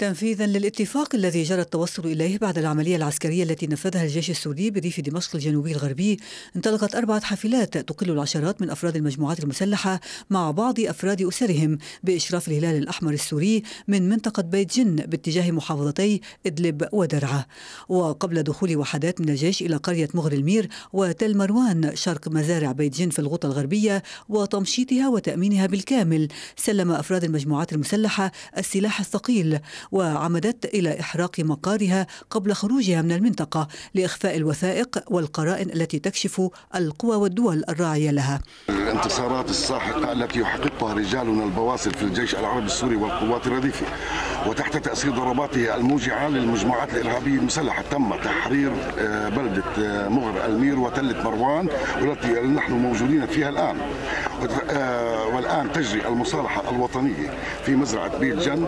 تنفيذا للاتفاق الذي جرى التوصل اليه بعد العمليه العسكريه التي نفذها الجيش السوري بريف دمشق الجنوبي الغربي انطلقت اربعه حافلات تقل العشرات من افراد المجموعات المسلحه مع بعض افراد اسرهم باشراف الهلال الاحمر السوري من منطقه بيت جن باتجاه محافظتي ادلب ودرعا وقبل دخول وحدات من الجيش الى قريه مغر المير وتل مروان شرق مزارع بيت جن في الغوطه الغربيه وتمشيطها وتامينها بالكامل سلم افراد المجموعات المسلحه السلاح الثقيل وعمدت إلى إحراق مقارها قبل خروجها من المنطقة لإخفاء الوثائق والقرائن التي تكشف القوى والدول الراعية لها الانتصارات الساحقة التي يحققها رجالنا البواسل في الجيش العربي السوري والقوات الرديفة وتحت تأثير ضرباته الموجعة للمجموعات الإرهابية المسلحة تم تحرير آه، بلدة آه، مغر المير وتلة مروان والتي نحن موجودين فيها الآن آه، والآن تجري المصالحة الوطنية في مزرعة بيت جن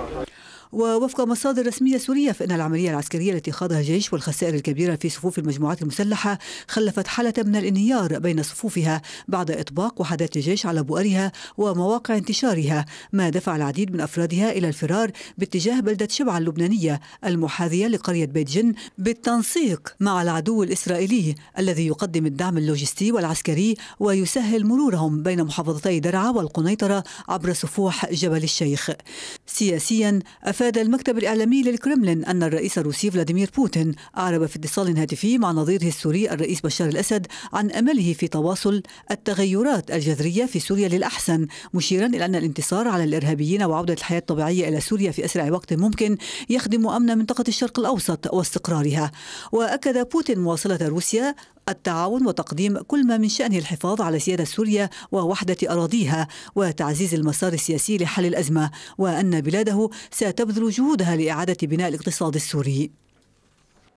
ووفق مصادر رسمية سورية فإن العملية العسكرية التي خاضها الجيش والخسائر الكبيرة في صفوف المجموعات المسلحة خلفت حالة من الانهيار بين صفوفها بعد إطباق وحدات الجيش على بؤرها ومواقع انتشارها ما دفع العديد من أفرادها إلى الفرار باتجاه بلدة شبعة اللبنانية المحاذية لقرية بيت جن بالتنسيق مع العدو الإسرائيلي الذي يقدم الدعم اللوجستي والعسكري ويسهل مرورهم بين محافظتي درعا والقنيطرة عبر سفوح جبل الشيخ سياسيا أفاد المكتب الإعلامي للكرملين أن الرئيس الروسي فلاديمير بوتين أعرب في اتصال هاتفي مع نظيره السوري الرئيس بشار الأسد عن أمله في تواصل التغيرات الجذرية في سوريا للأحسن مشيرا إلى أن الانتصار على الإرهابيين وعودة الحياة الطبيعية إلى سوريا في أسرع وقت ممكن يخدم أمن منطقة الشرق الأوسط واستقرارها وأكد بوتين مواصلة روسيا التعاون وتقديم كل ما من شأنه الحفاظ على سيادة سوريا ووحدة أراضيها وتعزيز المسار السياسي لحل الأزمة وأن بلاده ستبذل جهودها لإعادة بناء الاقتصاد السوري